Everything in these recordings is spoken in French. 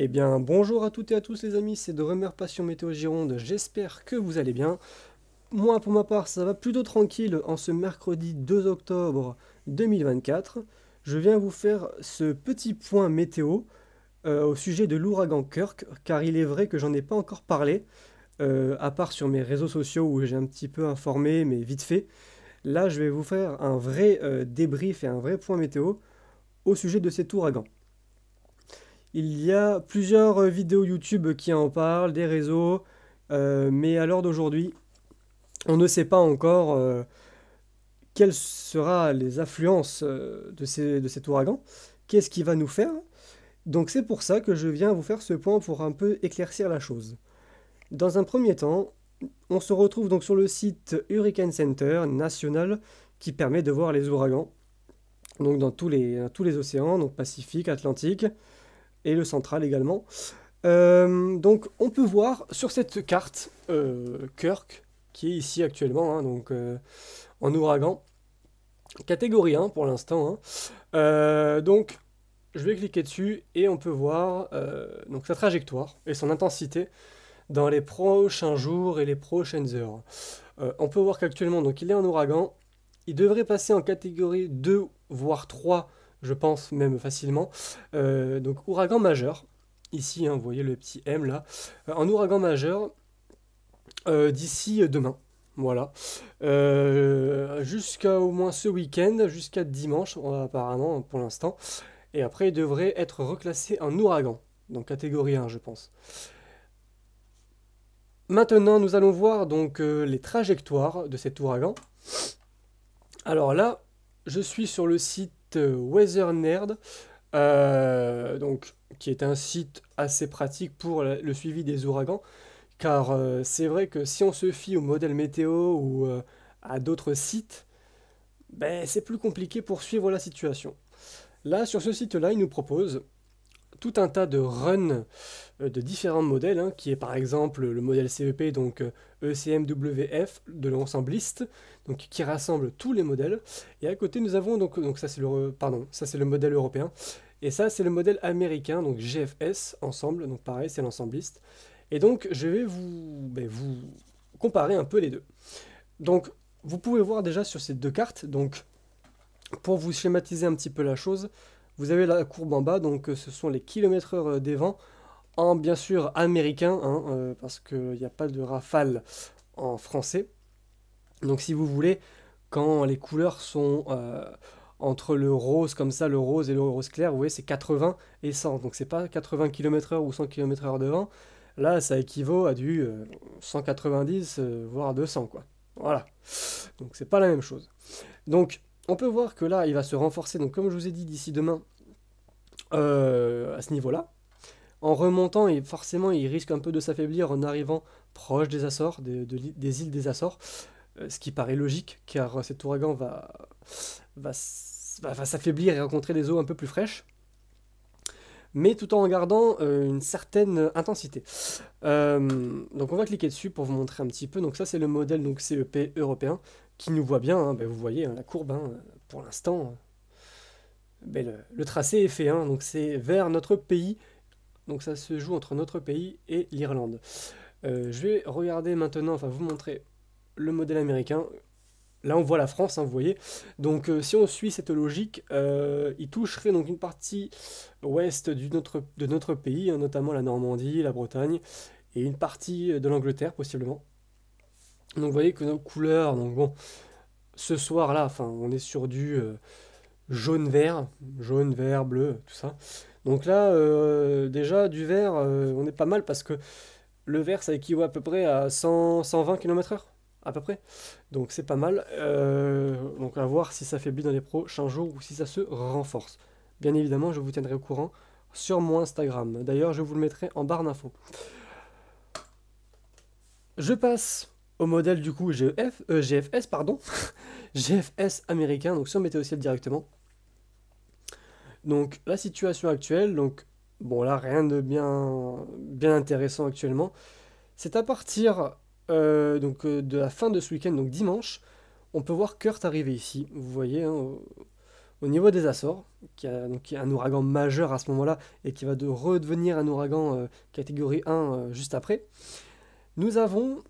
Eh bien, bonjour à toutes et à tous les amis, c'est de Remer Passion Météo Gironde, j'espère que vous allez bien. Moi, pour ma part, ça va plutôt tranquille en ce mercredi 2 octobre 2024. Je viens vous faire ce petit point météo euh, au sujet de l'ouragan Kirk, car il est vrai que j'en ai pas encore parlé, euh, à part sur mes réseaux sociaux où j'ai un petit peu informé, mais vite fait. Là, je vais vous faire un vrai euh, débrief et un vrai point météo au sujet de cet ouragan. Il y a plusieurs euh, vidéos YouTube qui en parlent, des réseaux, euh, mais à l'heure d'aujourd'hui, on ne sait pas encore euh, quelles seront les affluences de, cet ouragan, qu'est-ce qui va nous faire. Donc c'est pour ça que je viens vous faire ce point pour un peu éclaircir la chose. Dans un premier temps, on se retrouve donc sur le site Hurricane Center national qui permet de voir les ouragans, donc dans tous les, dans tous les océans, donc Pacifique, Atlantique et le central également. Euh, donc on peut voir sur cette carte euh, Kirk, qui est ici actuellement, hein, donc euh, en ouragan. Catégorie 1 pour l'instant. Hein. donc je vais cliquer dessus et on peut voir donc sa trajectoire et son intensité dans les prochains jours et les prochaines heures. on peut voir qu'actuellement, donc il est en ouragan, il devrait passer en catégorie 2 voire 3 je pense même facilement. Euh, donc ouragan majeur, ici, hein, vous voyez le petit M là, euh, un ouragan majeur euh, d'ici demain. Voilà. jusqu'à au moins ce week-end, jusqu'à dimanche apparemment pour l'instant. Et après, il devrait être reclassé en ouragan, donc catégorie 1 je pense. Maintenant, nous allons voir donc les trajectoires de cet ouragan. Alors là, je suis sur le site euh, Weather Nerd, euh, donc, qui est un site assez pratique pour le suivi des ouragans, car euh, c'est vrai que si on se fie au modèle météo ou à d'autres sites, ben, c'est plus compliqué pour suivre la situation. Là, sur ce site-là, il nous propose tout un tas de runs euh, de différents modèles, hein, qui est par exemple le modèle CEP, donc ECMWF, euh, e de l'ensembliste, donc qui rassemble tous les modèles. Et à côté, nous avons donc, donc ça c'est le, pardon, ça c'est le modèle européen, et ça c'est le modèle américain, donc GFS, ensemble, donc pareil, c'est l'ensembliste. Et donc, je vais vous, ben, vous comparer un peu les deux. Donc, vous pouvez voir déjà sur ces deux cartes, donc pour vous schématiser un petit peu la chose, vous avez la courbe en bas, donc euh, ce sont les kilomètres heure euh, des vents, en bien sûr américain, hein, euh, parce qu'il n'y a pas de rafale en français. Donc si vous voulez, quand les couleurs sont entre le rose comme ça, le rose et le rose clair, vous voyez c'est 80 et 100. Donc c'est pas 80 km h ou 100 km h de vent. Là, ça équivaut à du 190, voire 200, quoi. Voilà. Donc c'est pas la même chose. Donc on peut voir que là, il va se renforcer, donc comme je vous ai dit, d'ici demain, euh, à ce niveau-là. En remontant, et forcément, il risque un peu de s'affaiblir en arrivant proche des Açores, des, îles des Açores, euh, ce qui paraît logique, car cet ouragan va, s'affaiblir et rencontrer des eaux un peu plus fraîches mais tout en gardant euh, une certaine intensité. donc on va cliquer dessus pour vous montrer un petit peu. Donc ça c'est le modèle donc CEP européen qui nous voit bien. Hein. Ben, vous voyez hein, la courbe, hein, pour l'instant, ben, le, tracé est fait, donc c'est vers notre pays. Donc ça se joue entre notre pays et l'Irlande. Euh, je vais regarder maintenant, enfin vous montrer le modèle américain. Là on voit la France, vous voyez. Donc euh, si on suit cette logique, euh, il toucherait donc une partie ouest de notre pays, notamment la Normandie, la Bretagne, et une partie de l'Angleterre possiblement. Donc vous voyez que nos couleurs, donc bon, ce soir là, enfin on est sur du euh, jaune-vert, jaune, vert, bleu, tout ça. Donc là, euh, déjà du vert, euh, on est pas mal parce que le vert ça équivaut à peu près à 120 km/h, à peu près. Donc c'est pas mal. donc à voir si ça faiblit dans les prochains jours ou si ça se renforce. Bien évidemment, je vous tiendrai au courant sur mon Instagram. D'ailleurs, je vous le mettrai en barre d'infos. Je passe au modèle du coup GFS, euh, pardon, GFS américain, donc sur Météo Ciel directement. Donc la situation actuelle, donc bon là rien de bien, bien intéressant actuellement, c'est à partir euh, donc, euh, de la fin de ce week-end, donc dimanche, on peut voir Kurt arriver ici, vous voyez, hein, au, niveau des Açores, qui a, donc, un ouragan majeur à ce moment-là et qui va de redevenir un ouragan catégorie 1 juste après. Nous avons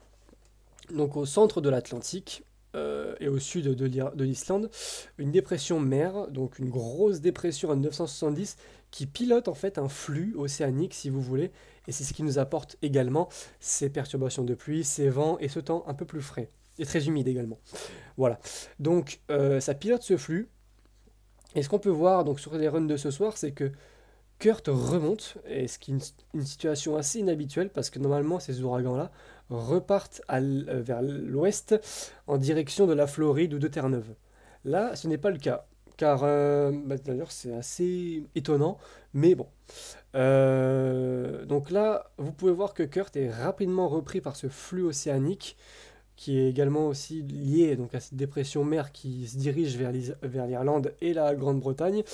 donc au centre de l'Atlantique euh, et au sud de, l'Islande, une dépression mère, donc une grosse dépression en 970 qui pilote en fait un flux océanique si vous voulez, et c'est ce qui nous apporte également ces perturbations de pluie, ces vents et ce temps un peu plus frais et très humide également. Voilà, donc euh, ça pilote ce flux. Et ce qu'on peut voir donc sur les runs de ce soir, c'est que Kurt remonte, et ce qui est une, situation assez inhabituelle parce que normalement ces ouragans-là repartent euh, vers l'ouest en direction de la Floride ou de Terre-Neuve. Là, ce n'est pas le cas, car euh, bah, d'ailleurs c'est assez étonnant, mais bon. Euh, donc là, vous pouvez voir que Kurt est rapidement repris par ce flux océanique qui est également aussi lié donc, à cette dépression mer qui se dirige vers l'Irlande et la Grande-Bretagne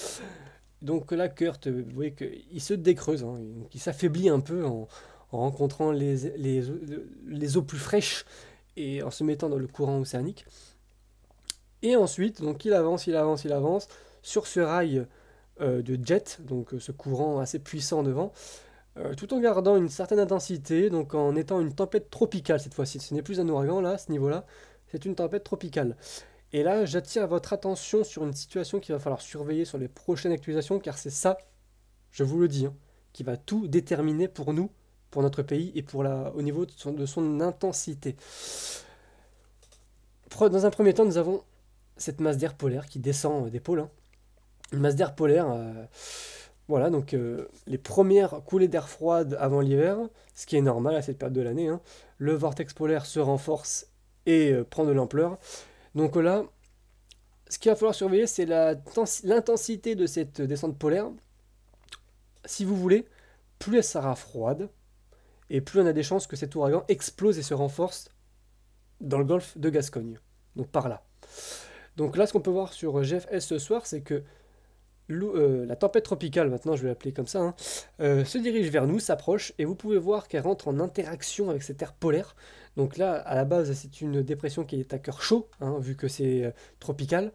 donc là, Kurt, euh, vous voyez qu'il se décreuse, hein. il s'affaiblit un peu en, rencontrant les, les, eaux plus fraîches et en se mettant dans le courant océanique. Et ensuite, donc il avance, il avance, il avance sur ce rail euh, de jet, donc euh, ce courant assez puissant devant, tout en gardant une certaine intensité, donc en étant une tempête tropicale cette fois-ci. Ce n'est plus un ouragan là, à ce niveau-là, c'est une tempête tropicale. Et là, j'attire votre attention sur une situation qu'il va falloir surveiller sur les prochaines actualisations, car c'est ça, je vous le dis, hein, qui va tout déterminer pour nous, pour notre pays et pour la, au niveau de son, intensité. Dans un premier temps, nous avons cette masse d'air polaire qui descend des pôles. Hein. Une masse d'air polaire, euh, voilà, donc euh, les premières coulées d'air froide avant l'hiver, ce qui est normal à cette période de l'année. Hein. Le vortex polaire se renforce et euh, prend de l'ampleur. Donc euh, là, ce qu'il va falloir surveiller, c'est l'intensité de cette descente polaire. Si vous voulez, plus elle sera froide, et plus on a des chances que cet ouragan explose et se renforce dans le golfe de Gascogne. Donc par là. Donc là, ce qu'on peut voir sur GFS ce soir, c'est que euh, la tempête tropicale, maintenant je vais l'appeler comme ça, hein, euh, se dirige vers nous, s'approche, et vous pouvez voir qu'elle rentre en interaction avec cet air polaire. Donc là, à la base, c'est une dépression qui est à cœur chaud, hein, vu que c'est euh, tropical.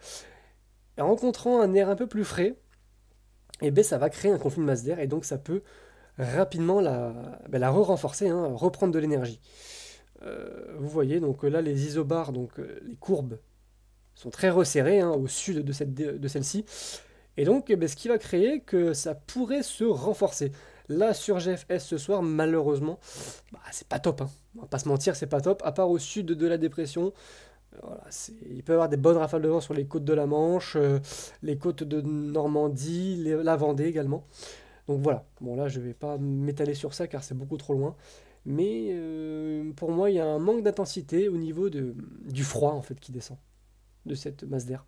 en rencontrant un air un peu plus frais, et eh ben, ça va créer un conflit de masse d'air, et donc ça peut rapidement la, ben, la re-renforcer, hein, reprendre de l'énergie. vous voyez, donc là, les isobars, donc les courbes, sont très resserrées au sud de, de celle-ci. Et donc, eh ben, ce qui va créer que ça pourrait se renforcer. Là, sur GFS ce soir, malheureusement, bah, c'est pas top. Hein. On va pas se mentir, c'est pas top. À part au sud de la dépression, euh, il peut y avoir des bonnes rafales de vent sur les côtes de la Manche, euh, les côtes de Normandie, la Vendée également. Donc voilà, bon là je vais pas m'étaler sur ça car c'est beaucoup trop loin. Mais euh, pour moi il y a un manque d'intensité au niveau du froid en fait qui descend de cette masse d'air.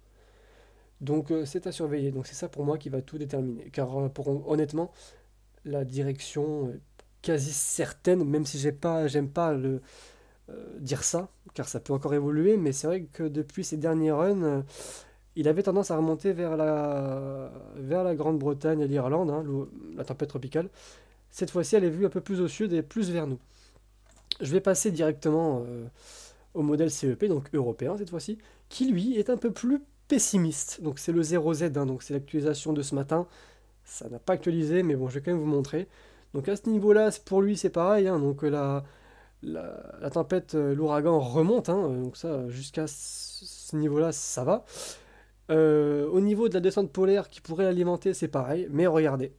Donc euh, c'est à surveiller. Donc c'est ça pour moi qui va tout déterminer. Car euh, pour, honnêtement, la direction est quasi certaine, même si j'ai pas, j'aime pas le, euh, dire ça, car ça peut encore évoluer, mais c'est vrai que depuis ces derniers runs, il avait tendance à remonter vers la, vers la Grande-Bretagne et l'Irlande, hein, la tempête tropicale. Cette fois-ci, elle est vue un peu plus au sud et plus vers nous. Je vais passer directement au modèle CEP, donc européen cette fois-ci, qui lui est un peu plus pessimiste. Donc c'est le 0Z, hein, donc c'est l'actualisation de ce matin. Ça n'a pas actualisé, mais bon, je vais quand même vous montrer. Donc à ce niveau-là, pour lui, c'est pareil. Hein. donc la, la, tempête, euh, l'ouragan remonte. Hein. donc ça, jusqu'à ce niveau-là, ça va. Euh, au niveau de la descente polaire qui pourrait l'alimenter, c'est pareil. Mais regardez,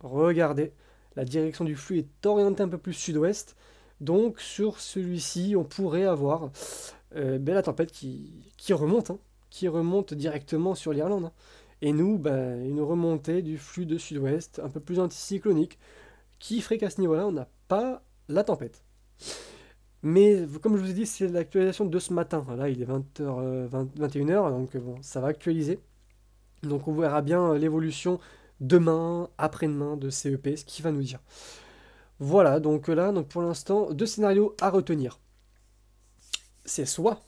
regardez, la direction du flux est orientée un peu plus sud-ouest. Donc sur celui-ci, on pourrait avoir euh, ben, la tempête qui, remonte qui remonte directement sur l'Irlande. Hein. Et nous, bah, une remontée du flux de sud-ouest, un peu plus anticyclonique, qui ferait qu'à ce niveau-là, on n'a pas la tempête. Mais comme je vous ai dit, c'est l'actualisation de ce matin. Là, il est 20h, 20, h 21 h donc euh, bon, ça va actualiser. Donc on verra bien euh, l'évolution demain, après-demain de CEP, ce qui va nous dire. Voilà, donc euh, là, donc pour l'instant, deux scénarios à retenir. C'est soit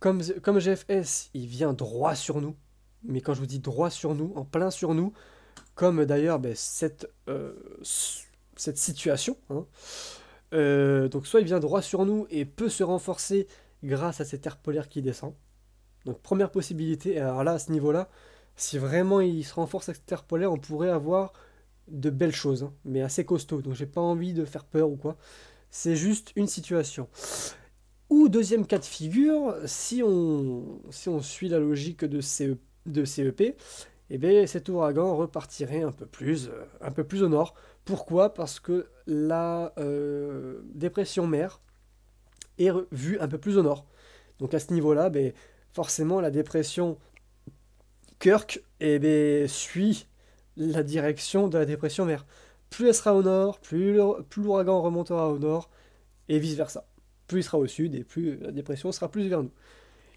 comme, GFS, il vient droit sur nous, mais quand je vous dis droit sur nous, en plein sur nous, comme d'ailleurs ben, cette, euh, cette situation, hein, euh, donc soit il vient droit sur nous et peut se renforcer grâce à cette air polaire qui descend. Donc première possibilité, alors là à ce niveau-là, si vraiment il se renforce avec cette air polaire, on pourrait avoir de belles choses, hein, mais assez costaud. Donc j'ai pas envie de faire peur ou quoi. C'est juste une situation. Ou deuxième cas de figure, si on, suit la logique de, CEP, e eh cet ouragan repartirait un peu plus, euh, au nord. Pourquoi Parce que la euh, dépression mère est vue un peu plus au nord. Donc à ce niveau-là, ben, forcément la dépression Kirk eh ben, suit la direction de la dépression mère. Plus elle sera au nord, plus l'ouragan remontera au nord, et vice-versa plus il sera au sud et plus la dépression sera plus vers nous.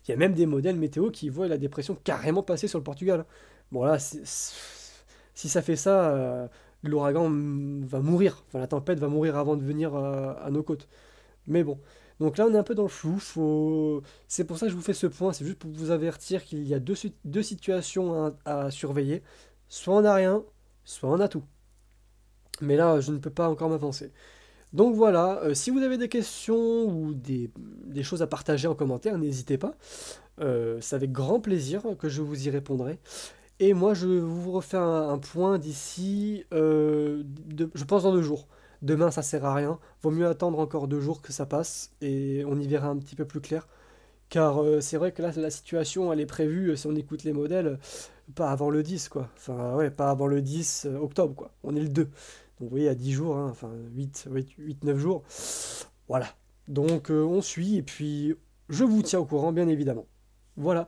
Il y a même des modèles météo qui voient la dépression carrément passer sur le Portugal. Bon là, si ça fait ça, euh, l'ouragan va mourir, enfin la tempête va mourir avant de venir euh, à nos côtes. Mais bon, donc là on est un peu dans le flou, c'est pour ça que je vous fais ce point, c'est juste pour vous avertir qu'il y a deux, deux situations à, à, surveiller, soit on n'a rien, soit on a tout. Mais là je ne peux pas encore m'avancer. Donc voilà, euh, si vous avez des questions ou des, choses à partager en commentaire, n'hésitez pas. Euh, c'est avec grand plaisir que je vous y répondrai. Et moi, je vous refais un, point d'ici, euh, je pense, dans deux jours. Demain, ça sert à rien. Vaut mieux attendre encore deux jours que ça passe et on y verra un petit peu plus clair. Car c'est vrai que là, la situation, elle est prévue, si on écoute les modèles, pas avant le 10, quoi. Enfin, ouais, pas avant le 10 octobre, quoi. On est le 2. Donc vous voyez, à 10 jours, hein, enfin 8, 9 jours. Voilà. Donc euh, on suit et puis je vous tiens au courant, bien évidemment. Voilà.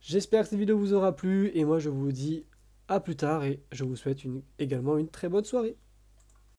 J'espère que cette vidéo vous aura plu et moi je vous dis à plus tard et je vous souhaite une, également une très bonne soirée.